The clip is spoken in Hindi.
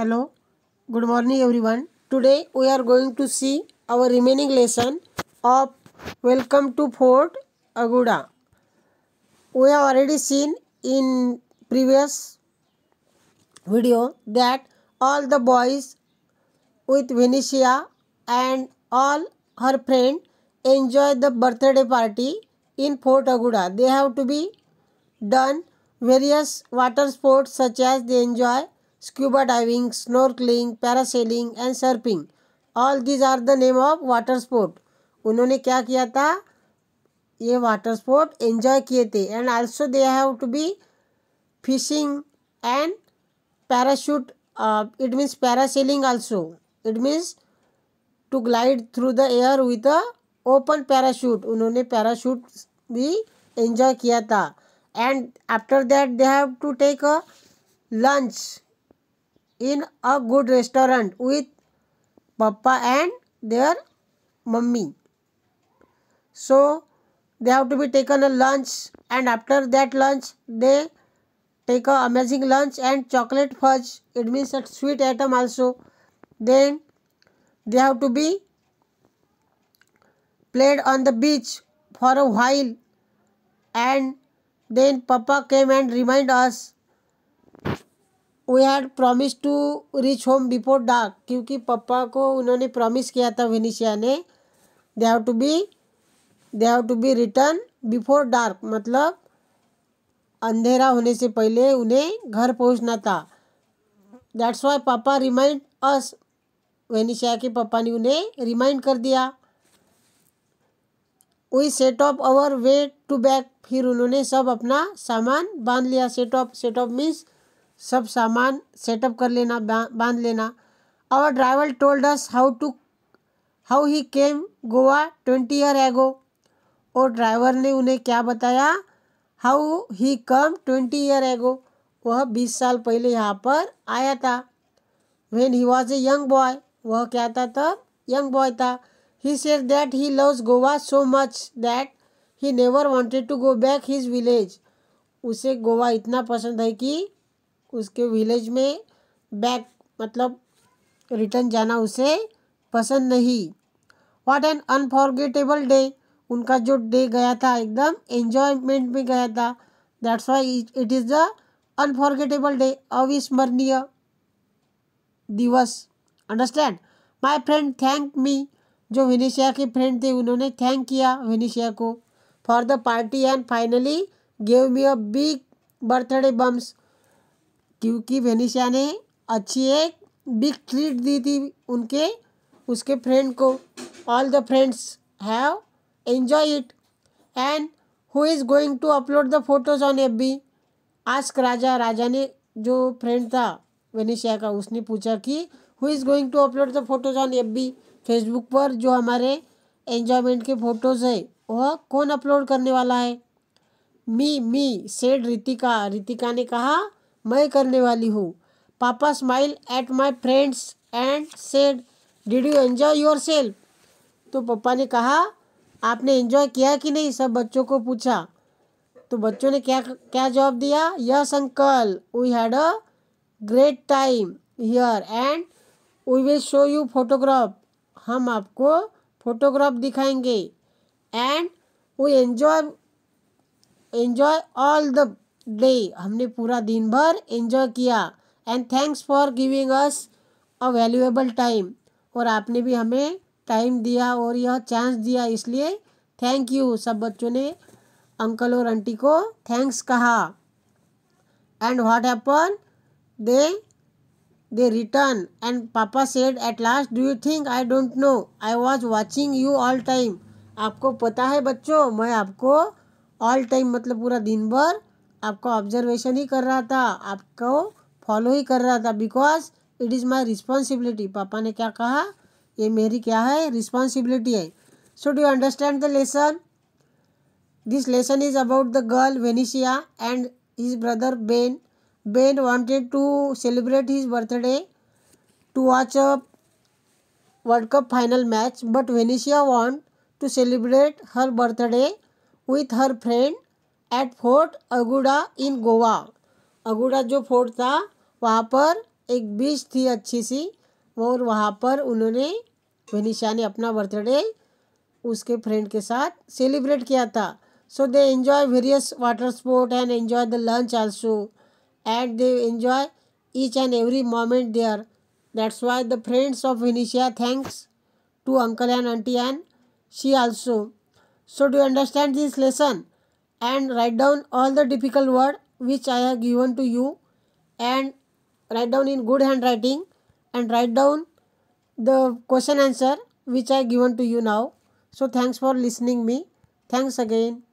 hello good morning everyone today we are going to see our remaining lesson of welcome to fort aguda we have already seen in previous video that all the boys with venetia and all her friend enjoy the birthday party in fort aguda they have to be done various water sports such as they enjoy scuba diving, snorkeling, parasailing and surfing all these are the name of water sport उन्होंने क्या किया था ये वाटर स्पोर्ट एंजॉय किए थे and also they have to be fishing and parachute it means parasailing also it means to glide through the air with a open parachute उन्होंने पैराशूट भी एंजॉय किया था and after that they have to take a lunch in a good restaurant with papa and their mummy. So they have to be taken a lunch and after that lunch they take a amazing lunch and chocolate fudge. It means a sweet item also. Then they have to be played on the beach for a while and then papa came and remind us we had promise to reach home before dark क्योंकि पापा को उन्होंने प्रॉमिस किया था विनिशिया ने they have to be they have to be return before dark मतलब अंधेरा होने से पहले उन्हें घर पहुंचना था that's why papa remind us Venetia के पापा ने उन्हें रिमाइंड कर दिया we set off our way to back फिर उन्होंने सब अपना सामान बांध लिया set of set off means सब सामान सेटअप कर लेना बांध लेना our driver told us how to how he came Goa twenty year ago और ड्राइवर ने उन्हें क्या बताया how he come twenty year ago वह बीस साल पहले यहाँ पर आया था when he was a young boy वह क्या था तब यंग बॉय था he said that he loves Goa so much that he never wanted to go back his village उसे गोवा इतना पसंद है कि उसके विलेज में बैक मतलब रिटर्न जाना उसे पसंद नहीं व्हाट एन अनफॉर्गेटेबल डे उनका जो डे गया था एकदम एन्जॉयमेंट में गया था that's why it is the unforgettable day अविस्मरणीय दिवस understand my friend thank me जो विनिशिया के फ्रेंड थे उन्होंने थैंक किया विनिशिया को for the party and finally gave me a big birthday bumps क्योंकि वेनिशा ने अच्छी एक बिग ट्रीट दी थी उनके उसके फ्रेंड को all the friends have enjoy it and who is going to upload the photos on F B ask Raja Raja ने जो फ्रेंड था वेनिशिया का उसने पूछा कि who is going to upload the photos on F B Facebook पर जो हमारे एन्जॉयमेंट के फ़ोटोज़ है वह कौन अपलोड करने वाला है me me said Ritika Ritika ने कहा मैं करने वाली हूँ papa smile at my friends and said did you enjoy yourself तो पापा ने कहा आपने एंजॉय किया कि नहीं सब बच्चों को पूछा तो बच्चों ने क्या क्या जवाब दिया yes uncle we had a great time here and we will show you photograph हम आपको फोटोग्राफ दिखाएंगे and we enjoy enjoy all the day हमने पूरा दिन भर एंजॉय किया and thanks for giving us a valuable time और आपने भी हमें टाइम दिया और यह चांस दिया इसलिए थैंक यू सब बच्चों ने अंकल और आंटी को थैंक्स कहा and what happen they they return and papa said at last do you think I don't know I was watching you all time आपको पता है बच्चों मैं आपको ऑल टाइम मतलब पूरा दिन भर आपका ऑब्जर्वेशन ही कर रहा था आपको फॉलो ही कर रहा था because it is my responsibility पापा ने क्या कहा ये मेरी क्या है रिस्पॉन्सिबिलिटी है so do understand the lesson this lesson is about the girl Venetia and his brother Ben Ben wanted to celebrate his birthday to watch a world cup final match but Venetia want to celebrate her birthday with her friend at fort Aguada in Goa Aguada जो फोर्ट था वहाँ पर एक बीच थी अच्छी सी और वहाँ पर उन्होंने वनीशा ने अपना बर्थडे उसके फ्रेंड के साथ सेलिब्रेट किया था so they enjoy various water sport and enjoy the lunch also and they enjoy each and every moment there that's why the friends of Venetia thanks to uncle and aunty and she also so do understand this lesson and write down all the difficult word which I have given to you and write down in good handwriting and write down the question answer which I have given to you now. So thanks for listening me. Thanks again.